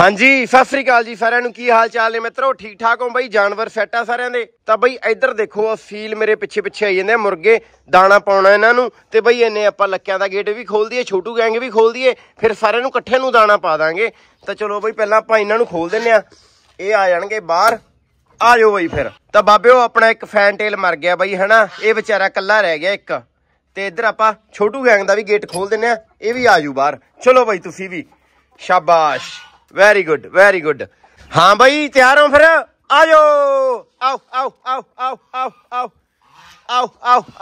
ਹਾਂਜੀ ਸਤਿ ਸ੍ਰੀ ਅਕਾਲ ਜੀ ਸਾਰਿਆਂ ਨੂੰ ਕੀ ਹਾਲ ਚਾਲ ਨੇ ਮਿੱਤਰੋ ਠੀਕ ਠਾਕ ਹੋ ਬਈ ਜਾਨਵਰ ਫਿੱਟ ਆ ਸਾਰਿਆਂ ਦੇ ਤਾਂ ਬਈ ਇੱਧਰ ਦੇਖੋ ਆ ਫੀਲ ਮੇਰੇ ਪਿੱਛੇ ਪਿੱਛੇ ਆਈ ਜਾਂਦੇ ਆ ਮੁਰਗੇ ਦਾਣਾ ਪਾਉਣਾ ਇਹਨਾਂ ਨੂੰ ਤੇ ਬਈ ਇਹਨੇ ਆਪਾਂ ਲੱਕਿਆਂ ਦਾ ਗੇਟ ਵੀ ਖੋਲ ਦਈਏ ਛੋਟੂ ਗੈਂਗ ਵੀ ਖੋਲ ਦਈਏ ਫਿਰ ਸਾਰਿਆਂ ਨੂੰ ਇਕੱਠਿਆਂ ਨੂੰ ਦਾਣਾ ਪਾ ਦਾਂਗੇ ਤਾਂ ਚਲੋ ਬਈ ਪਹਿਲਾਂ ਆਪਾਂ ਇਹਨਾਂ ਨੂੰ ਖੋਲ ਦਿੰਨੇ ਆ ਇਹ ਆ ਜਾਣਗੇ ਬਾਹਰ ਆ ਜਾਓ ਬਈ ਫਿਰ ਤਾਂ ਬਾਬਿਓ ਆਪਣਾ ਇੱਕ ਫੈਨ ਟੇਲ ਮਰ ਗਿਆ ਬਈ ਹਨਾ ਇਹ ਵਿਚਾਰਾ ਕੱਲਾ ਰਹਿ ਗਿਆ ਇੱਕ ਤੇ ਇੱਧਰ ਆਪਾਂ ਛੋਟੂ ਗੈਂਗ ਦਾ ਵੀ ਗੇਟ ਖੋਲ ਦਿੰਨੇ ਆ ਇਹ ਵੀ ਆ ਜੂ ਬਾਹਰ ਚਲੋ ਬਈ ਤੁਸੀਂ ਵੀ ਸ਼ਾਬਾਸ਼ ਵੈਰੀ ਗੁੱਡ ਵੈਰੀ ਗੁੱਡ ਹਾਂ ਬਾਈ ਤਿਆਰ ਹੋ ਫਿਰ ਆਜੋ ਆਓ ਆਓ ਆਓ ਆਓ ਆਓ ਆਓ ਆਓ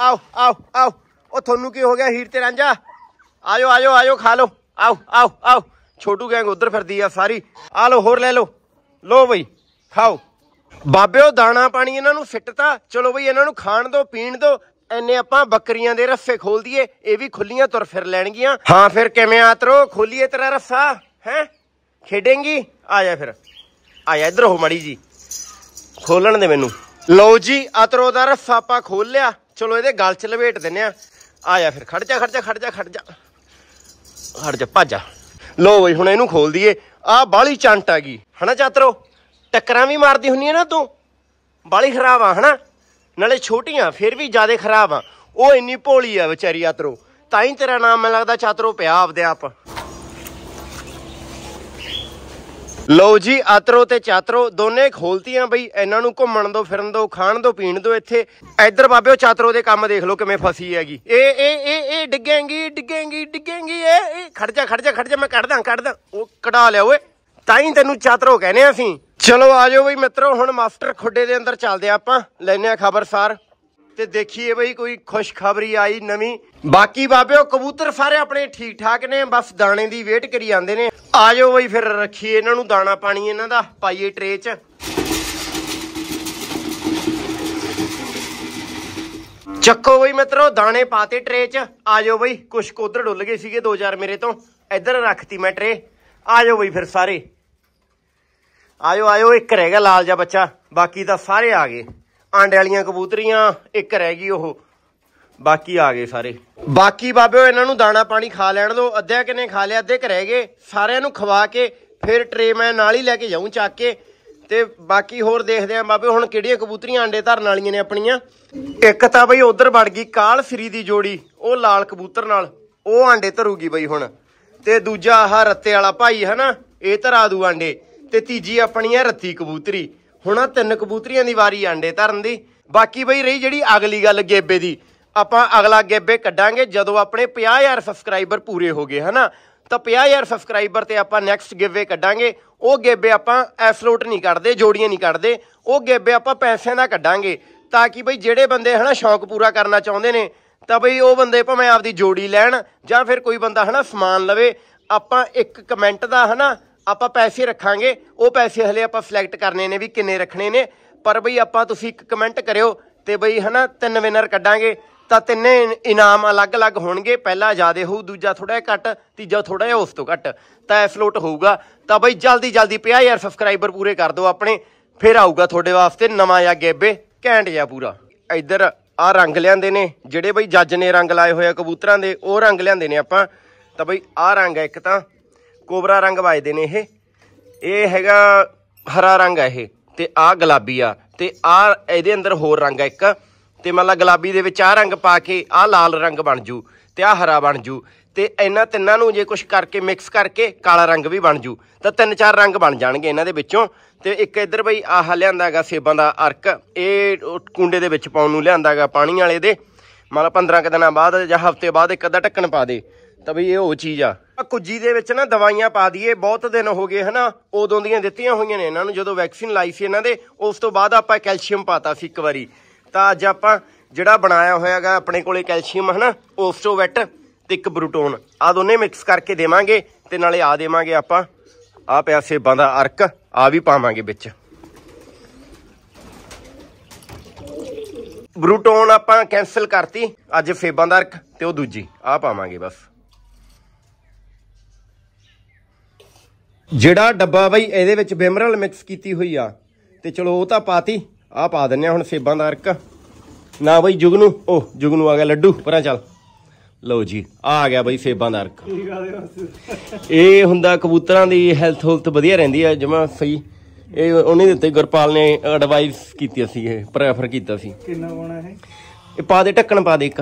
ਆਓ ਆਓ ਆਓ ਉਹ ਤੁਹਾਨੂੰ ਕੀ ਹੋ ਗਿਆ ਹੀਰ ਤੇ ਰਾਂਝਾ ਆਜੋ ਆਜੋ ਆਜੋ ਖਾ ਲਓ ਆਓ ਆਓ ਆਓ ਛੋਟੂ ਗੈਂਗ ਉਧਰ ਫਿਰਦੀ ਆ ਸਾਰੀ ਆ ਲੋ ਹੋਰ ਲੈ ਲਓ ਲੋ ਬਈ ਖਾਓ ਬਾਬਿਓ ਦਾਣਾ ਪਾਣੀ ਇਹਨਾਂ ਨੂੰ ਫਿੱਟਤਾ ਚਲੋ ਬਈ ਇਹਨਾਂ ਨੂੰ ਖਾਣ ਦੋ ਪੀਣ ਦੋ ਐਨੇ ਆਪਾਂ ਬੱਕਰੀਆਂ ਦੇ ਰੱਫੇ ਖੋਲ ਦਈਏ ਇਹ ਵੀ ਖੁੱਲੀਆਂ ਤੁਰ ਫਿਰ ਲੈਣਗੀਆਂ ਹਾਂ ਫਿਰ ਕਿਵੇਂ ਆਤਰੋ ਖੋਲੀਏ ਤੇਰਾ ਰੱਸਾ ਹੈ ਖੇਡੇਂਗੀ ਆ ਜਾ ਫਿਰ ਆ ਜਾ ਇੱਧਰ ਹੋ ਮੜੀ ਜੀ ਖੋਲਣ ਦੇ ਮੈਨੂੰ ਲਓ ਜੀ ਅਤਰੋ ਦਾ ਰਫਾਪਾ ਖੋਲ ਲਿਆ ਚਲੋ ਇਹਦੇ ਗਲ 'ਚ ਲਵੇਟ ਦਿੰਨੇ ਆ ਆ ਜਾ ਫਿਰ ਖੜ ਜਾ ਖੜ ਜਾ ਖੜ ਜਾ ਖੜ ਜਾ ਖੜ ਜਾ ਭੱਜ ਜਾ ਲੋ ਬਈ ਹੁਣ ਇਹਨੂੰ ਖੋਲ ਦਈਏ ਆ ਬਾਲੀ ਚੰਟ ਆ ਗਈ ਹਨਾ ਚਾਤਰੋ ਟੱਕਰਾਂ ਵੀ ਮਾਰਦੀ ਹੁੰਨੀ ਹੈ ਨਾ ਤੂੰ ਬਾਲੀ ਖਰਾਬ ਆ ਹਨਾ ਨਾਲੇ ਛੋਟੀਆਂ ਫਿਰ ਵੀ ਜ਼ਿਆਦਾ ਖਰਾਬ ਆ ਉਹ ਇੰਨੀ ਭੋਲੀ ਆ ਵਿਚਾਰੀ ਆਤਰੋ ਤਾਂ ਹੀ ਤੇਰਾ ਨਾਮ ਮੈਨੂੰ ਲੱਗਦਾ ਚਾਤਰੋ ਪਿਆ ਆਪਦੇ ਆਪ ਲਓ ਜੀ ਆਤਰੋ ਤੇ ਚਾਤਰੋ ਦੋਨੇ ਖੋਲਤੀਆਂ ਬਈ ਇਹਨਾਂ ਨੂੰ ਘੁੰਮਣ ਦੋ ਫਿਰਨ ਦੋ ਖਾਣ ਦੋ ਪੀਣ ਦੋ ਇੱਥੇ ਇੱਧਰ ਬਾਬਿਓ ਚਾਤਰੋ ਦੇ ਕੰਮ ਦੇਖ ਲਓ ਕਿਵੇਂ ਫਸੀ ਹੈਗੀ ਇਹ ਇਹ ਇਹ ਇਹ ਡਿੱਗੇਗੀ ਡਿੱਗੇਗੀ ਡਿੱਗੇਗੀ ਇਹ ਇਹ ਖੜ ਜਾ ਖੜ ਜਾ ਖੜ ਜਾ ਮੈਂ ਕੱਢਦਾ ਕੱਢਦਾ ਉਹ ਕਢਾ ਲਿਆ ਓਏ ਤਾਂ ਹੀ ਤੈਨੂੰ ਚਾਤਰੋ ਕਹਿੰਦੇ ਅਸੀਂ ਚਲੋ ਆਜੋ ਬਈ ਮਿੱਤਰੋ ਹੁਣ ਮਾਸਟਰ ਖੁੱਡੇ ਦੇ ਅੰਦਰ ਚੱਲਦੇ ਆਪਾਂ ਲੈਨੇ ਆ ਖਬਰਸਾਰ ਤੇ ਦੇਖੀਏ ਬਈ ਕੋਈ ਖੁਸ਼ਖਬਰੀ ਆਈ ਨਵੀਂ ਬਾਕੀ ਬਾਬਿਓ ਕਬੂਤਰ ਸਾਰੇ ਆਪਣੇ ਠੀਕ ਠਾਕ ਨੇ ਬਸ ਦਾਣੇ ਦੀ ਵੇਟ ਕਰੀ ਜਾਂਦੇ ਨੇ ਆਜੋ ਬਈ ਫਿਰ ਰੱਖੀਏ ਇਹਨਾਂ ਨੂੰ ਦਾਣਾ ਪਾਣੀ ਇਹਨਾਂ ਦਾ ਪਾਈਏ ਟਰੇ 'ਚ ਚੱਕੋ ਬਈ ਮਿੱਤਰੋ ਦਾਣੇ ਪਾਤੇ ਟਰੇ 'ਚ ਆਜੋ ਬਈ ਕੁਛ ਕੋਧਰ ਡੁੱਲ ਗਏ ਸੀਗੇ 2000 ਮੇਰੇ ਤੋਂ ਇੱਧਰ ਰੱਖਤੀ ਮੈਂ ਟਰੇ ਆਜੋ ਬਈ ਫਿਰ ਸਾਰੇ ਆਇਓ ਆਇਓ ਇੱਕ ਰਹਿ ਗਿਆ ਲਾਲ ਜਿਹਾ ਬੱਚਾ ਬਾਕੀ ਤਾਂ ਸਾਰੇ ਆ ਗਏ ਆਂਡੇ ਵਾਲੀਆਂ ਕਬੂਤਰੀਆਂ ਇੱਕ ਰਹਿ ਗਈ ਉਹ ਬਾਕੀ ਆ ਗਏ ਸਾਰੇ ਬਾਕੀ ਬਾਬਿਓ ਇਹਨਾਂ ਨੂੰ ਦਾਣਾ ਪਾਣੀ ਖਾ ਲੈਣ ਦੋ ਅੱਧਿਆ ਕਿਨੇ ਖਾ ਲਿਆ ਅੱਧੇ ਕ ਰਹਿ ਗਏ ਸਾਰਿਆਂ ਨੂੰ ਖਵਾ ਕੇ ਫਿਰ ਟਰੇ ਮੈਂ ਨਾਲ ਹੀ ਲੈ ਕੇ ਜਾਉਂ ਚੱਕ ਕੇ ਤੇ ਬਾਕੀ ਹੋਰ ਦੇਖਦੇ ਆਂ ਬਾਬੇ ਹੁਣ ਕਿਹੜੀਆਂ ਕਬੂਤਰੀਆਂ ਅੰਡੇ ਧਰਨ ਵਾਲੀਆਂ ਨੇ ਆਪਣੀਆਂ ਇੱਕ ਤਾਂ ਬਈ ਉਧਰ ਵੜ ਗਈ ਕਾਲ ਫਰੀ ਦੀ ਜੋੜੀ ਉਹ ਲਾਲ ਕਬੂਤਰ ਨਾਲ ਉਹ ਅੰਡੇ ਧਰੂਗੀ ਬਈ ਹੁਣ ਤੇ ਦੂਜਾ ਆਹ ਰੱਤੇ ਵਾਲਾ ਭਾਈ ਹਨਾ ਇਹ ਧਰਾ ਦੂ ਅੰਡੇ ਤੇ ਤੀਜੀ ਆਪਣੀ ਹੈ ਰੱਤੀ ਕਬੂਤਰੀ ਹੁਣ ਆ ਤਿੰਨ ਕਬੂਤਰੀਆਂ ਦੀ ਵਾਰੀ ਆਂਡੇ ਧਰਨ ਦੀ ਬਾਕੀ ਬਈ ਰਹੀ ਜਿਹੜੀ ਅਗਲੀ ਗੱਲ ਗੇਬੇ ਦੀ ਆਪਾਂ ਅਗਲਾ ਗੇਬੇ ਕੱਢਾਂਗੇ ਜਦੋਂ ਆਪਣੇ 50000 ਸਬਸਕ੍ਰਾਈਬਰ ਪੂਰੇ ਹੋ ਗਏ ਹਨਾ ਤਾਂ 50000 ਸਬਸਕ੍ਰਾਈਬਰ ਤੇ ਆਪਾਂ ਨੈਕਸਟ ਗੇਬੇ ਕੱਢਾਂਗੇ ਉਹ ਗੇਬੇ ਆਪਾਂ ਐਸਲੋਟ ਨਹੀਂ ਕੱਢਦੇ ਜੋੜੀਆਂ ਨਹੀਂ ਕੱਢਦੇ ਉਹ ਗੇਬੇ ਆਪਾਂ ਪੈਸਿਆਂ ਦਾ ਕੱਢਾਂਗੇ ਤਾਂ ਕਿ ਬਈ ਜਿਹੜੇ ਬੰਦੇ ਹਨਾ ਸ਼ੌਕ ਪੂਰਾ ਕਰਨਾ ਚਾਹੁੰਦੇ ਨੇ ਤਾਂ ਬਈ ਉਹ ਬੰਦੇ ਭਾਵੇਂ ਆਪਦੀ ਜੋੜੀ ਲੈਣ ਜਾਂ ਫਿਰ ਕੋਈ ਬੰਦਾ ਹਨਾ ਸਮਾਨ ਲਵੇ ਆਪਾਂ ਇੱਕ ਕਮੈਂਟ ਦਾ ਹਨਾ ਆਪਾਂ ਪੈਸੇ ਰੱਖਾਂਗੇ ਉਹ ਪੈਸੇ ਹਲੇ ਆਪਾਂ ਸਿਲੈਕਟ ਕਰਨੇ ਨੇ ਵੀ ਕਿੰਨੇ ਰੱਖਣੇ ਨੇ ਪਰ ਬਈ ਆਪਾਂ ਤੁਸੀਂ ਇੱਕ ਕਮੈਂਟ ਕਰਿਓ ਤੇ ਬਈ ਹਨਾ ਤਿੰਨ ਵਿਨਰ ਕੱਢਾਂਗੇ ਤਾਂ ਤਿੰਨੇ ਇਨਾਮ ਅਲੱਗ-ਅਲੱਗ ਹੋਣਗੇ ਪਹਿਲਾ ਜ਼ਿਆਦਾ ਹੋਊ ਦੂਜਾ ਥੋੜਾ ਜਿਹਾ ਘੱਟ ਤੀਜਾ ਥੋੜਾ ਜਿਹਾ ਉਸ ਤੋਂ ਘੱਟ ਤਾਂ ਇਹ ਫਲੋਟ ਹੋਊਗਾ ਤਾਂ ਬਈ ਜਲਦੀ-ਜਲਦੀ 50000 ਸਬਸਕ੍ਰਾਈਬਰ ਪੂਰੇ ਕਰ ਦਿਓ ਆਪਣੇ ਫਿਰ ਆਊਗਾ ਤੁਹਾਡੇ ਵਾਸਤੇ ਨਵਾਂ ਜਾਂ ਗੇਬੇ ਘੈਂਟ ਜਾਂ ਪੂਰਾ ਇੱਧਰ ਆ ਰੰਗ ਲਿਆਂਦੇ ਨੇ ਜਿਹੜੇ ਬਈ ਜੱਜ ਨੇ ਰੰਗ ਲਾਏ ਹੋਏ ਆ ਕਬੂਤਰਾਂ ਦੇ ਉਹ ਰੰਗ ਲਿਆਂਦੇ ਨੇ ਆਪਾਂ ਤਾਂ ਬਈ ਆ ਰੰਗ ਹੈ ਇੱਕ ਤਾਂ ਕੋਬਰਾ ਰੰਗ ਵਜਦੇ ਨੇ ਇਹ ਇਹ ਹੈਗਾ ਹਰਾ ਰੰਗ ਆ ਇਹ ਤੇ ਆ ਗੁਲਾਬੀ ਆ ਤੇ ਆ ਇਹਦੇ ਅੰਦਰ ਹੋਰ ਰੰਗ ਆ ਇੱਕ ਤੇ ਮਤਲਬ ਗੁਲਾਬੀ ਦੇ ਵਿੱਚ ਆ ਰੰਗ ਪਾ ਕੇ ਆ ਲਾਲ ਰੰਗ ਬਣ ਜੂ ਤੇ ਆ ਹਰਾ ਬਣ ਜੂ ਤੇ ਇਹਨਾਂ ਤਿੰਨਾਂ ਨੂੰ ਜੇ ਕੁਝ ਕਰਕੇ ਮਿਕਸ ਕਰਕੇ ਕਾਲਾ ਰੰਗ ਵੀ ਬਣ ਜੂ ਤਾਂ ਤਿੰਨ ਚਾਰ ਰੰਗ ਬਣ ਜਾਣਗੇ ਇਹਨਾਂ ਦੇ ਵਿੱਚੋਂ ਤੇ ਇੱਕ ਇੱਧਰ ਬਈ ਆਹ ਲਿਆਂਦਾਗਾ ਸੇਬਾਂ ਦਾ ਅਰਕ ਇਹ ਕੁੰਡੇ ਦੇ ਵਿੱਚ ਪਾਉਣ ਨੂੰ ਲਿਆਂਦਾਗਾ ਪਾਣੀ ਵਾਲੇ ਦੇ ਮਤਲਬ 15 ਕਿ ਦਿਨਾਂ ਬਾਅਦ ਜਾਂ ਹਫ਼ਤੇ ਬਾਅਦ ਇੱਕ ਅੱਧਾ ਢੱਕਣ ਪਾ ਦੇ ਤਾਂ ਵੀ ਇਹ ਉਹ ਚੀਜ਼ ਆ ਕੁੱਜੀ ਦੇ ਵਿੱਚ ਨਾ ਦਵਾਈਆਂ ਪਾ ਦਈਏ ਬਹੁਤ ਦਿਨ ਹੋ ਗਏ ਹਨਾ ਉਦੋਂ ਦੀਆਂ ਦਿੱਤੀਆਂ ਹੋਈਆਂ ਨੇ ਇਹਨਾਂ ਨੂੰ ਜਦੋਂ ਵੈਕਸੀਨ ਲਾਈ ਸੀ ਇਹਨਾਂ ਦੇ ਉਸ ਤੋਂ ਬਾਅਦ ਆਪਾਂ ਕੈਲਸ਼ੀਅਮ ਪਾਤਾ ਸੀ ਇੱਕ ਵਾਰੀ ਤਾਂ ਅੱਜ ਆਪਾਂ ਜਿਹੜਾ ਬਣਾਇਆ ਹੋਇਆਗਾ ਆਪਣੇ ਕੋਲੇ ਕੈਲਸ਼ੀਅਮ ਹਨਾ ਓਸਟੋਵੈਟ ਤੇ ਇੱਕ ਬਰੂਟੋਨ ਆ ਦੋਨੇ ਮਿਕਸ ਕਰਕੇ ਦੇਵਾਂਗੇ ਤੇ ਨਾਲੇ ਆ ਦੇਵਾਂਗੇ ਆਪਾਂ ਆ ਪਿਆ ਸੇਬਾਂ ਦਾ ਅਰਕ ਆ ਵੀ ਪਾਵਾਂਗੇ ਵਿੱਚ ਬਰੂਟੋਨ ਆਪਾਂ ਕੈਨਸਲ ਕਰਤੀ ਅੱਜ ਫੇਬਾਂ ਦਾ ਅਰਕ ਤੇ ਉਹ ਦੂਜੀ ਆ ਪਾਵਾਂਗੇ ਬਸ ਜਿਹੜਾ ਡੱਬਾ ਬਈ ਇਹਦੇ ਵਿੱਚ ਬਿਮਰਲ ਮਿਕਸ ਕੀਤੀ ਹੋਈ ਆ ਤੇ ਚਲੋ ਉਹ ਤਾਂ ਪਾਤੀ ਆ ਪਾ ਦਿੰਨੇ ਹੁਣ ਸੇਬਾਂ ਦਾ ਅਰਕ ਨਾ ਬਈ ਜੁਗਨੂ ਉਹ ਜੁਗਨੂ ਆ ਗਿਆ ਲੱਡੂ ਪਰਾਂ ਚੱਲ ਲਓ ਜੀ ਆ ਗਿਆ ਬਈ ਸੇਬਾਂ ਦਾ ਅਰਕ ਇਹ ਹੁੰਦਾ ਕਬੂਤਰਾਂ ਦੀ ਹੈਲਥ ਹੁਲਤ ਵਧੀਆ ਰਹਿੰਦੀ ਆ ਜਮਾ ਸਹੀ ਇਹ ਉਹਨੇ ਦਿੱਤੇ ਗੁਰਪਾਲ ਨੇ ਐਡਵਾਈਸ ਕੀਤੀ ਸੀ ਇਹ ਪ੍ਰੈਫਰ ਕੀਤਾ ਸੀ ਕਿੰਨਾ ਪਾਉਣਾ ਇਹ ਇਹ ਪਾ ਦੇ ਢੱਕਣ ਪਾ ਦੇ ਇੱਕ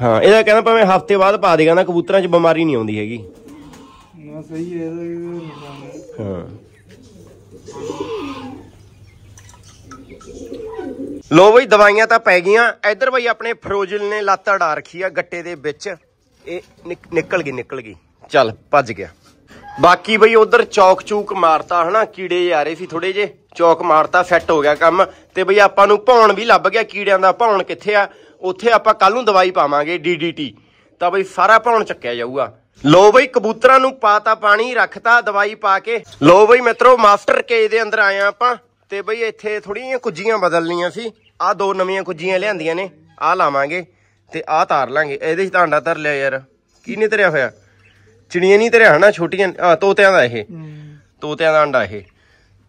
ਹਾਂ ਇਹਦਾ ਕਹਿੰਦਾ ਭਾਵੇਂ ਹਫਤੇ ਬਾਅਦ ਪਾ ਦੇਗਾ ਨਾ ਕਬੂਤਰਾਂ 'ਚ ਬਿਮਾਰੀ ਨਹੀਂ ਆਉਂਦੀ ਹੈਗੀ ਸਹੀ ਹੈ ਲੋ ਬਈ ਦਵਾਈਆਂ ਤਾਂ ਪੈ ਗਈਆਂ ਇੱਧਰ ਬਈ ਆਪਣੇ ਫਰੋਜਲ ਨੇ ਲੱਤ ਅੜਾ ਰੱਖੀ ਆ ਗੱਟੇ ਦੇ ਵਿੱਚ ਇਹ ਨਿਕਲ ਗਈ ਨਿਕਲ ਗਈ ਚੱਲ ਭੱਜ ਗਿਆ ਬਾਕੀ ਬਈ ਉਧਰ ਚੌਕ ਚੂਕ ਮਾਰਤਾ ਹਨਾ ਕੀੜੇ ਆ ਰਹੇ ਸੀ ਥੋੜੇ ਜੇ ਚੌਕ ਮਾਰਤਾ ਸੈੱਟ ਹੋ ਗਿਆ ਕੰਮ ਤੇ ਬਈ ਆਪਾਂ ਨੂੰ ਭੌਣ ਵੀ ਲੱਭ ਗਿਆ ਕੀੜਿਆਂ ਦਾ ਭੌਣ ਕਿੱਥੇ ਆ ਉੱਥੇ ਆਪਾਂ ਕੱਲ ਨੂੰ ਦਵਾਈ ਪਾਵਾਂਗੇ ਡੀਡੀਟੀ ਤਾਂ ਬਈ ਸਾਰਾ ਭੌਣ ਚੱਕਿਆ ਜਾਊਗਾ ਲੋ ਬਈ ਕਬੂਤਰਾਂ ਨੂੰ ਪਾਤਾ ਪਾਣੀ ਰੱਖਤਾ ਦਵਾਈ ਪਾ ਕੇ ਲੋ ਬਈ ਮਿੱਤਰੋ ਮਾਸਟਰ ਕੇਜ ਦੇ ਅੰਦਰ ਆਇਆ ਆਪਾਂ ਤੇ ਬਈ ਇੱਥੇ ਥੋੜੀਆਂ ਕੁੱਜੀਆਂ ਬਦਲਣੀਆਂ ਸੀ ਆ ਦੋ ਨਵੀਆਂ ਕੁੱਜੀਆਂ ਲਿਆਂਦੀਆਂ ਨੇ ਆ ਲਾਵਾਂਗੇ ਤੇ ਆ ਤਾਰ ਲਾਂਗੇ ਇਹਦੇ 'ਚ ਤਾਂਡਾ ਧਰ ਲਿਆ ਯਾਰ ਨੇ ਧਰਿਆ ਹੋਇਆ ਚਿੜੀਆਂ ਨਹੀਂ ਧਰਿਆ ਹਨਾ ਛੋਟੀਆਂ ਆ ਤੋਤਿਆਂ ਦਾ ਇਹ ਤੋਤਿਆਂ ਦਾ ਅੰਡਾ ਇਹ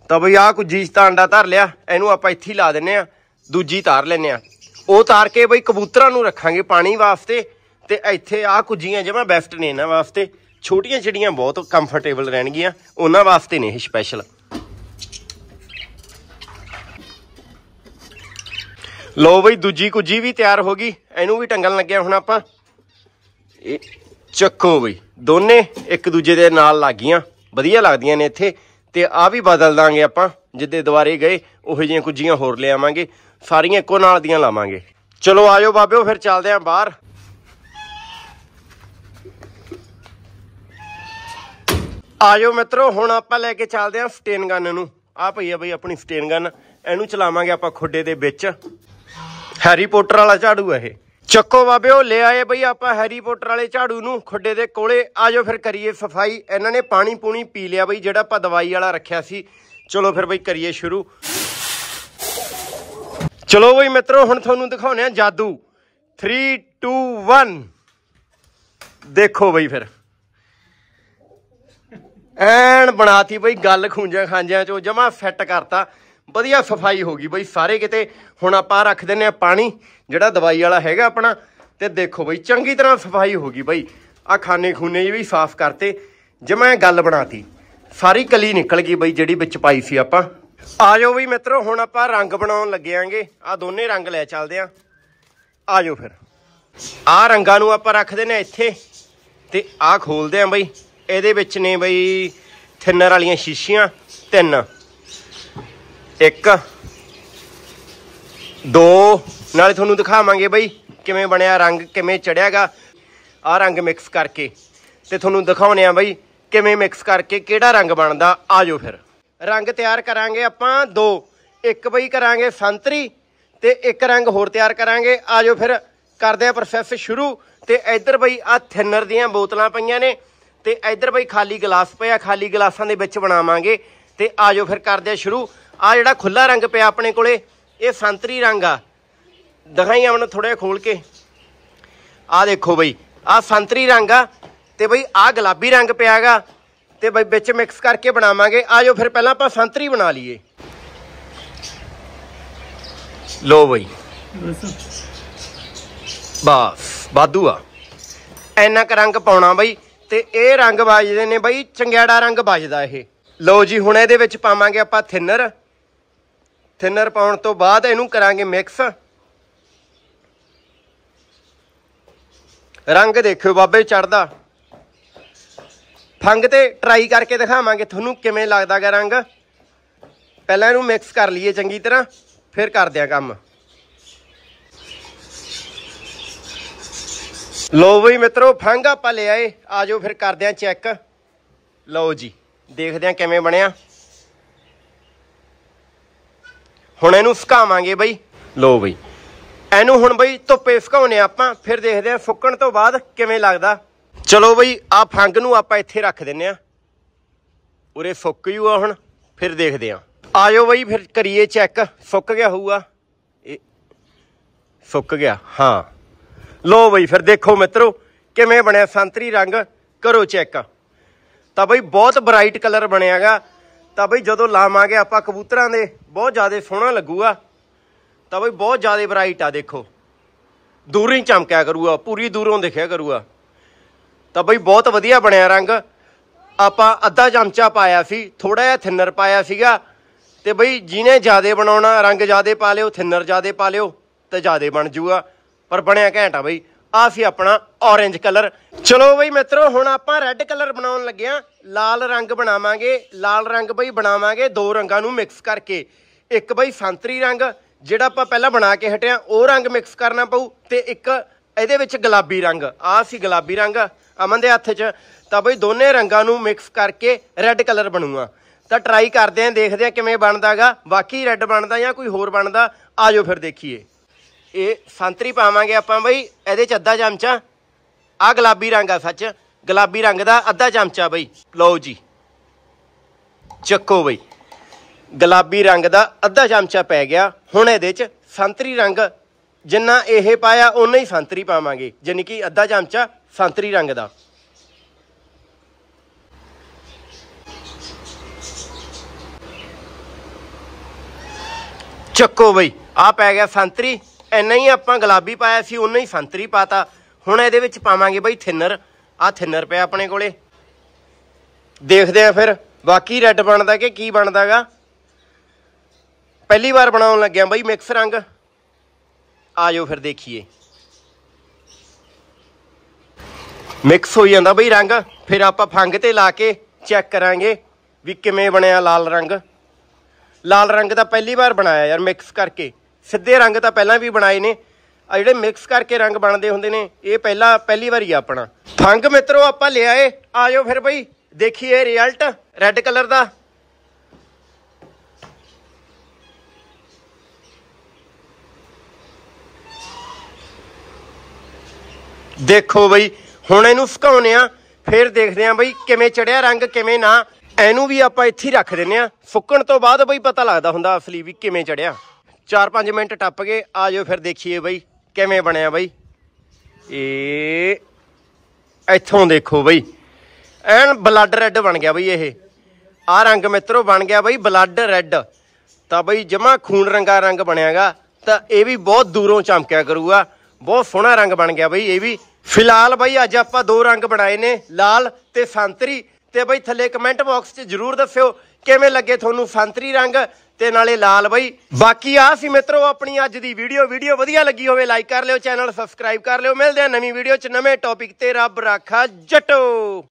ਤਾਂ ਬਈ ਆ ਕੁੱਜੀ 'ਚ ਤਾਂ ਅੰਡਾ ਧਰ ਲਿਆ ਇਹਨੂੰ ਆਪਾਂ ਇੱਥੇ ਹੀ ਲਾ ਦਿੰਨੇ ਆ ਦੂਜੀ ਤਾਰ ਲੈਨੇ ਆ ਉਹ ਤਾਰ ਕੇ ਬਈ ਕਬੂਤਰਾਂ ਨੂੰ ਰੱਖਾਂਗੇ ਪਾਣੀ ਵਾਸਤੇ ਤੇ ਇੱਥੇ ਆ ਕੁਜੀਆਂ ਜਿਵੇਂ ਬੈਸਟ ਨੇ ਇਹਨਾਂ ਵਾਸਤੇ ਛੋਟੀਆਂ ਚਿੜੀਆਂ ਬਹੁਤ ਕੰਫਰਟੇਬਲ ਰਹਿਣਗੀਆਂ ਉਹਨਾਂ ਵਾਸਤੇ ਨੇ ਇਹ ਸਪੈਸ਼ਲ ਲੋ ਬਈ ਦੂਜੀ ਕੁਜੀ ਵੀ ਤਿਆਰ ਹੋ ਗਈ ਇਹਨੂੰ ਵੀ ਟੰਗਣ ਲੱਗਿਆ ਹੁਣ ਆਪਾਂ ਇਹ ਚੱਕੋ ਬਈ ਦੋਨੇ ਇੱਕ ਦੂਜੇ ਦੇ ਨਾਲ ਲੱਗੀਆਂ ਵਧੀਆ ਲੱਗਦੀਆਂ ਨੇ ਇੱਥੇ ਤੇ ਆ ਵੀ ਬਦਲ ਦਾਂਗੇ ਆਪਾਂ ਜਿੱਦੇ ਦੁਆਰੇ ਗਏ ਉਹੋ ਜਿਹੀਆਂ ਕੁਜੀਆਂ ਹੋਰ ਲਿਆਵਾਂਗੇ ਸਾਰੀਆਂ ਇੱਕੋ ਨਾਲ ਦੀਆਂ ਲਾਵਾਂਗੇ ਚਲੋ ਆਜੋ ਬਾਬਿਓ ਫਿਰ ਚੱਲਦੇ ਆਂ ਬਾਹਰ ਆਜੋ ਮਿੱਤਰੋ ਹੁਣ ਆਪਾਂ ਲੈ ਕੇ ਚੱਲਦੇ ਆਂ ਫਟੇਨ ਗਨ ਨੂੰ ਆ ਭਈਆ ਆ ਬਈ ਆਪਣੀ ਫਟੇਨ ਗਨ ਇਹਨੂੰ ਚਲਾਵਾਂਗੇ ਆਪਾਂ ਖੁੱਡੇ ਦੇ ਵਿੱਚ ਹੈਰੀ ਪੋਟਰ ਵਾਲਾ ਝਾੜੂ ਇਹ ਚੱਕੋ ਬਾਬਿਓ ਲੈ ਆਏ ਬਈ ਆਪਾਂ ਹੈਰੀ ਪੋਟਰ ਵਾਲੇ ਝਾੜੂ ਨੂੰ ਖੁੱਡੇ ਦੇ ਕੋਲੇ ਆਜੋ ਫਿਰ ਕਰੀਏ ਸਫਾਈ ਇਹਨਾਂ ਨੇ ਪਾਣੀ ਪੂਣੀ ਪੀ ਲਿਆ ਬਈ ਜਿਹੜਾ ਆਪਾਂ ਦਵਾਈ ਵਾਲਾ ਰੱਖਿਆ ਸੀ ਚਲੋ ਫਿਰ ਬਈ ਕਰੀਏ ਸ਼ੁਰੂ ਚਲੋ ਬਈ ਮਿੱਤਰੋ ਹੁਣ ਤੁਹਾਨੂੰ ਦਿਖਾਉਨੇ ਆ ਜਾਦੂ 3 2 1 ਦੇਖੋ ਬਈ ਫਿਰ ਐਨ ਬਣਾਤੀ ਬਈ ਗੱਲ ਖੁੰਝਾਂ ਖਾਂਜਾਂ ਚੋਂ ਜਮਾ ਫਿੱਟ ਕਰਤਾ ਵਧੀਆ ਸਫਾਈ ਹੋ ਗਈ ਬਈ ਸਾਰੇ ਕਿਤੇ ਹੁਣ ਆਪਾਂ ਰੱਖ ਦਿੰਨੇ ਆ ਪਾਣੀ ਜਿਹੜਾ ਦਵਾਈ ਵਾਲਾ ਹੈਗਾ ਆਪਣਾ ਤੇ ਦੇਖੋ ਬਈ ਚੰਗੀ ਤਰ੍ਹਾਂ ਸਫਾਈ ਹੋ ਗਈ ਬਈ ਆ ਖਾਨੇ ਖੂਨੇ ਜੀ ਵੀ ਸਾਫ਼ ਕਰਤੇ ਜਮਾ ਗੱਲ ਬਣਾਤੀ ਸਾਰੀ ਕਲੀ ਨਿਕਲ ਗਈ ਬਈ ਜਿਹੜੀ ਵਿੱਚ ਪਾਈ ਸੀ ਆਪਾਂ ਆ ਜਾਓ ਵੀ ਮਿੱਤਰੋ ਹੁਣ ਆਪਾਂ ਰੰਗ ਬਣਾਉਣ ਲੱਗਿਆਂਗੇ ਆ ਦੋਨੇ ਰੰਗ ਲੈ ਚੱਲਦੇ ਆ ਆ ਜਾਓ ਫਿਰ ਆ ਰੰਗਾਂ ਨੂੰ ਆਪਾਂ ਦਿੰਨੇ ਆ ਇੱਥੇ ਤੇ ਆ ਖੋਲਦੇ ਆ ਬਈ ਇਹਦੇ ਵਿੱਚ ਨੇ ਬਈ ਥਿਨਰ ਵਾਲੀਆਂ ਸ਼ੀਸ਼ੀਆਂ ਤਿੰਨ ਇੱਕ ਦੋ ਨਾਲੇ ਤੁਹਾਨੂੰ ਦਿਖਾਵਾਂਗੇ ਬਈ ਕਿਵੇਂ ਬਣਿਆ ਰੰਗ ਕਿਵੇਂ ਚੜਿਆਗਾ ਆ ਰੰਗ ਮਿਕਸ ਕਰਕੇ ਤੇ ਤੁਹਾਨੂੰ ਦਿਖਾਉਨੇ ਆ ਬਈ ਕਿਵੇਂ ਮਿਕਸ ਕਰਕੇ ਕਿਹੜਾ ਰੰਗ ਬਣਦਾ ਆਜੋ ਫਿਰ ਰੰਗ ਤਿਆਰ ਕਰਾਂਗੇ ਆਪਾਂ ਦੋ ਇੱਕ ਬਈ ਕਰਾਂਗੇ ਸੰਤਰੀ ਤੇ ਇੱਕ ਰੰਗ ਹੋਰ ਤਿਆਰ ਕਰਾਂਗੇ ਆਜੋ ਫਿਰ ਕਰਦੇ ਆ ਪ੍ਰੋਸੈਸ ਸ਼ੁਰੂ ਤੇ ਇੱਧਰ ਬਈ ਆ ਥਿਨਰ ਦੀਆਂ ਬੋਤਲਾਂ ਪਈਆਂ ਨੇ ਤੇ ਇੱਧਰ ਬਈ ਖਾਲੀ ਗਲਾਸ ਪਿਆ ਖਾਲੀ ਗਲਾਸਾਂ ਦੇ ਵਿੱਚ ਬਣਾਵਾਂਗੇ ਤੇ ਆਜੋ ਫਿਰ ਕਰਦੇ ਆ ਸ਼ੁਰੂ ਆ ਜਿਹੜਾ ਖੁੱਲਾ ਰੰਗ ਪਿਆ ਆਪਣੇ ਕੋਲੇ ਇਹ ਸੰਤਰੀ ਰੰਗ ਆ ਦਿਖਾਈ ਆਵਣ ਥੋੜਾ ਖੋਲ ਕੇ ਆ ਦੇਖੋ ਬਈ ਆ ਸੰਤਰੀ ਰੰਗ ਆ ਤੇ ਬਈ ਆ ਗੁਲਾਬੀ ਰੰਗ ਪਿਆਗਾ ਤੇ ਬਈ ਵਿੱਚ ਮਿਕਸ ਕਰਕੇ ਬਣਾਵਾਂਗੇ ਆਜੋ ਫਿਰ ਪਹਿਲਾਂ ਆਪਾਂ ਸੰਤਰੀ ਬਣਾ ਲਈਏ ਲੋ ਬਈ ਬਸ ਬਾਦੂ ਆ ਐਨਾ ਕ ਰੰਗ ਪਾਉਣਾ ਬਈ ਤੇ ਇਹ ਰੰਗ ਵੱਜਦੇ ਨੇ ਬਾਈ ਚੰਗਿਆੜਾ ਰੰਗ ਵੱਜਦਾ ਇਹ ਲਓ ਜੀ ਹੁਣ ਇਹਦੇ ਵਿੱਚ ਪਾਵਾਂਗੇ ਆਪਾਂ ਥਿਨਰ ਥਿਨਰ ਪਾਉਣ ਤੋਂ ਬਾਅਦ ਇਹਨੂੰ ਕਰਾਂਗੇ ਮਿਕਸ ਰੰਗ ਦੇਖਿਓ ਬਾਬੇ ਚੜਦਾ ਫੰਗ ਤੇ ਟਰਾਈ ਕਰਕੇ ਦਿਖਾਵਾਂਗੇ ਤੁਹਾਨੂੰ ਕਿਵੇਂ ਲੱਗਦਾਗਾ ਰੰਗ ਪਹਿਲਾਂ ਇਹਨੂੰ ਮਿਕਸ ਕਰ ਲਈਏ ਚੰਗੀ ਤਰ੍ਹਾਂ ਫਿਰ ਕਰਦੇ ਆ ਕੰਮ ਲੋ ਬਈ ਮਿੱਤਰੋ ਫੰਗ ਆਪਾਂ ਲੈ ਆਏ ਆਜੋ ਫਿਰ ਕਰਦੇ ਆ ਚੈੱਕ ਲਓ ਜੀ ਦੇਖਦੇ ਆ ਕਿਵੇਂ ਬਣਿਆ ਹੁਣ ਇਹਨੂੰ ਸੁਕਾਵਾਂਗੇ ਬਈ ਲੋ ਬਈ ਇਹਨੂੰ ਹੁਣ ਬਈ ਧੁੱਪੇ ਸੁਕਾਉਨੇ ਆਪਾਂ ਫਿਰ ਦੇਖਦੇ ਆ ਸੁੱਕਣ ਤੋਂ ਬਾਅਦ ਕਿਵੇਂ ਲੱਗਦਾ ਚਲੋ ਬਈ ਆ ਫੰਗ ਨੂੰ ਆਪਾਂ ਇੱਥੇ ਰੱਖ ਦਿੰਨੇ ਆ ਉਰੇ ਸੁੱਕ ਜੂਗਾ ਹੁਣ ਫਿਰ ਦੇਖਦੇ ਆ ਆਜੋ ਬਈ ਫਿਰ ਕਰੀਏ ਚੈੱਕ ਸੁੱਕ ਗਿਆ ਹੋਊਗਾ ਇਹ ਸੁੱਕ ਗਿਆ ਹਾਂ ਲੋ ਬਈ ਫਿਰ ਦੇਖੋ ਮਿੱਤਰੋ ਕਿਵੇਂ ਬਣਿਆ ਸੰਤਰੀ ਰੰਗ ਕਰੋ ਚੈੱਕ ਤਾਂ ਬਈ ਬਹੁਤ ਬ੍ਰਾਈਟ ਕਲਰ ਬਣਿਆਗਾ ਤਾਂ ਬਈ ਜਦੋਂ ਲਾਵਾਂਗੇ ਆਪਾਂ ਕਬੂਤਰਾਂ ਦੇ ਬਹੁਤ ਜ਼ਿਆਦਾ ਸੋਹਣਾ ਲੱਗੂਗਾ ਤਾਂ ਬਈ ਬਹੁਤ ਜ਼ਿਆਦਾ ਬ੍ਰਾਈਟ ਆ ਦੇਖੋ ਦੂਰੀ ਹੀ ਚਮਕਿਆ ਕਰੂਗਾ ਪੂਰੀ ਦੂਰੋਂ ਦਿਖਿਆ ਕਰੂਗਾ ਤਾਂ ਬਈ ਬਹੁਤ ਵਧੀਆ ਬਣਿਆ ਰੰਗ ਆਪਾਂ ਅੱਧਾ ਚਮਚਾ ਪਾਇਆ ਸੀ ਥੋੜਾ ਜਿਹਾ ਥਿਨਰ ਪਾਇਆ ਸੀਗਾ ਤੇ ਬਈ ਜਿਹਨੇ ਜਿਆਦੇ ਬਣਾਉਣਾ ਰੰਗ ਜਿਆਦੇ ਪਾ ਲਿਓ ਥਿਨਰ ਜਿਆਦੇ ਪਾ ਲਿਓ ਤੇ ਜਿਆਦੇ ਬਣ ਜੂਗਾ ਪਰ ਬਣਿਆ ਘੈਂਟ ਆ ਬਈ ਆ ਸੀ ਆਪਣਾ ਔਰੇਂਜ ਕਲਰ ਚਲੋ ਬਈ ਮਿੱਤਰੋ ਹੁਣ ਆਪਾਂ ਰੈੱਡ ਕਲਰ ਬਣਾਉਣ ਲੱਗੇ ਆ ਲਾਲ ਰੰਗ ਬਣਾਵਾਂਗੇ ਲਾਲ ਰੰਗ ਬਈ ਬਣਾਵਾਂਗੇ ਦੋ ਰੰਗਾਂ ਨੂੰ ਮਿਕਸ ਕਰਕੇ ਇੱਕ ਬਈ ਸੰਤਰੀ ਰੰਗ ਜਿਹੜਾ ਆਪਾਂ ਪਹਿਲਾਂ ਬਣਾ ਕੇ ਹਟਿਆ ਉਹ ਰੰਗ ਮਿਕਸ ਕਰਨਾ ਪਊ ਤੇ ਇੱਕ ਇਹਦੇ ਵਿੱਚ ਗੁਲਾਬੀ ਰੰਗ ਆ ਸੀ ਗੁਲਾਬੀ ਰੰਗ ਅਮਨ ਦੇ ਹੱਥ 'ਚ ਤਾਂ ਬਈ ਦੋਨੇ ਰੰਗਾਂ ਨੂੰ ਮਿਕਸ ਕਰਕੇ ਰੈੱਡ ਕਲਰ ਬਣੂਗਾ ਤਾਂ ਟਰਾਈ ਕਰਦੇ ਆਂ ਦੇਖਦੇ ਆਂ ਕਿਵੇਂ ਬਣਦਾਗਾ ਬਾਕੀ ਰੈੱਡ ਬਣਦਾ ਜਾਂ ਕੋਈ ਹੋਰ ਬਣਦਾ ਆਜੋ ਫਿਰ ਦੇਖੀਏ ਇਹ ਸੰਤਰੀ ਪਾਵਾਂਗੇ ਆਪਾਂ ਬਈ ਇਹਦੇ ਚ ਅੱਧਾ ਚਮਚਾ ਆ ਗੁਲਾਬੀ ਰੰਗ ਆ ਸੱਚ ਗੁਲਾਬੀ ਰੰਗ ਦਾ ਅੱਧਾ ਚਮਚਾ ਬਈ ਲਓ ਜੀ ਚੱਕੋ ਬਈ ਗੁਲਾਬੀ ਰੰਗ ਦਾ ਅੱਧਾ ਚਮਚਾ ਪੈ ਗਿਆ ਹੁਣ ਇਹਦੇ ਚ ਸੰਤਰੀ ਰੰਗ ਜਿੰਨਾ ਇਹ ਪਾਇਆ ਉਨਾ ਹੀ ਸੰਤਰੀ ਪਾਵਾਂਗੇ ਯਾਨੀ ਕਿ ਅੱਧਾ ਚਮਚਾ ਸੰਤਰੀ ਰੰਗ ਦਾ ਚੱਕੋ ਬਈ ਆ ਪੈ ਗਿਆ ਸੰਤਰੀ ਇੰਨਾ ਹੀ ਆਪਾਂ ਗੁਲਾਬੀ ਪਾਇਆ ਸੀ ਉਨਾ ਹੀ ਸੰਤਰੀ ਪਾਤਾ ਹੁਣ ਇਹਦੇ ਵਿੱਚ ਪਾਵਾਂਗੇ ਬਈ ਥਿਨਰ ਆ ਥਿਨਰ ਪਿਆ ਆਪਣੇ ਕੋਲੇ ਦੇਖਦੇ ਆ ਫਿਰ ਬਾਕੀ ਰੈੱਡ ਬਣਦਾ ਕਿ ਕੀ ਬਣਦਾਗਾ ਪਹਿਲੀ ਵਾਰ ਬਣਾਉਣ ਲੱਗਿਆ ਬਈ ਮਿਕਸ ਰੰਗ ਆਜੋ ਫਿਰ ਦੇਖੀਏ ਮਿਕਸ ਹੋ ਜਾਂਦਾ ਬਈ ਰੰਗ ਫਿਰ ਆਪਾਂ ਫੰਗ ਤੇ ਲਾ ਕੇ ਚੈੱਕ ਕਰਾਂਗੇ ਵੀ ਕਿਵੇਂ ਬਣਿਆ ਲਾਲ ਰੰਗ ਲਾਲ ਰੰਗ ਦਾ ਪਹਿਲੀ ਵਾਰ ਬਣਾਇਆ ਯਾਰ ਮਿਕਸ ਕਰਕੇ ਸਿੱਧੇ ਰੰਗ ਤਾਂ ਪਹਿਲਾਂ ਵੀ ਬਣਾਏ ਨੇ ਆ ਜਿਹੜੇ ਮਿਕਸ ਕਰਕੇ ਰੰਗ ਬਣਦੇ ਹੁੰਦੇ ਨੇ ਇਹ ਪਹਿਲਾ ਪਹਿਲੀ ਵਾਰੀ ਆ ਆਪਣਾ ਫੰਗ ਮਿੱਤਰੋ ਆਪਾਂ ਲਿਆਏ ਏ ਆਜੋ ਫਿਰ ਬਈ ਦੇਖੀਏ ਰਿਜ਼ਲਟ ਰੈੱਡ ਕਲਰ ਦਾ ਦੇਖੋ ਬਈ ਹੁਣ ਇਹਨੂੰ ਸੁਕਾਉਨੇ ਆ ਫਿਰ ਦੇਖਦੇ ਆ ਬਈ ਕਿਵੇਂ ਚੜਿਆ ਰੰਗ ਕਿਵੇਂ ਨਾ ਇਹਨੂੰ ਵੀ ਆਪਾਂ ਇੱਥੇ ਰੱਖ ਦਿੰਨੇ ਆ ਸੁੱਕਣ ਤੋਂ ਬਾਅਦ ਬਈ ਪਤਾ ਲੱਗਦਾ ਹੁੰਦਾ ਅਸਲੀ ਵੀ ਕਿਵੇਂ ਚੜਿਆ 4-5 ਮਿੰਟ ਟੱਪ ਗਏ ਆ ਜਾਓ ਫਿਰ ਦੇਖੀਏ ਬਈ ਕਿਵੇਂ ਬਣਿਆ ਬਈ ਇਹ ਇੱਥੋਂ ਦੇਖੋ ਬਈ ਐਨ ਬਲੱਡ ਰੈੱਡ ਬਣ ਗਿਆ ਬਈ ਇਹ ਆ ਰੰਗ ਮਿੱਤਰੋ ਬਣ ਗਿਆ ਬਈ ਬਲੱਡ ਰੈੱਡ ਤਾਂ ਬਈ ਜਮਾ ਖੂਨ ਰੰਗਾ ਰੰਗ ਬਣਿਆਗਾ ਤਾਂ ਇਹ ਵੀ ਬਹੁਤ ਦੂਰੋਂ ਚਮਕਿਆ ਕਰੂਗਾ ਬਹੁਤ ਸੋਹਣਾ ਰੰਗ ਬਣ ਗਿਆ ਬਈ ਇਹ ਵੀ ਫਿਲਹਾਲ ਬਈ ਅੱਜ ਆਪਾਂ ਦੋ ਰੰਗ ਬਣਾਏ ਨੇ ਲਾਲ ਤੇ ਸੰਤਰੀ ਤੇ ਬਈ ਥੱਲੇ ਕਮੈਂਟ ਬਾਕਸ 'ਚ ਜਰੂਰ ਦੱਸਿਓ ਕਿਵੇਂ ਲੱਗੇ ਤੁਹਾਨੂੰ ਸੰਤਰੀ ਰੰਗ ਤੇ ਨਾਲੇ ਲਾਲ ਬਈ ਬਾਕੀ ਆ ਸੀ ਮਿੱਤਰੋ ਆਪਣੀ ਅੱਜ ਦੀ ਵੀਡੀਓ ਵੀਡੀਓ ਵਧੀਆ ਲੱਗੀ ਹੋਵੇ ਲਾਈਕ ਕਰ ਲਿਓ ਚੈਨਲ ਸਬਸਕ੍ਰਾਈਬ ਕਰ ਲਿਓ ਮਿਲਦੇ ਆ ਨਵੀਂ ਵੀਡੀਓ 'ਚ ਨਵੇਂ ਟੌਪਿਕ ਤੇ ਰੱਬ ਰਾਖਾ ਜਟੋ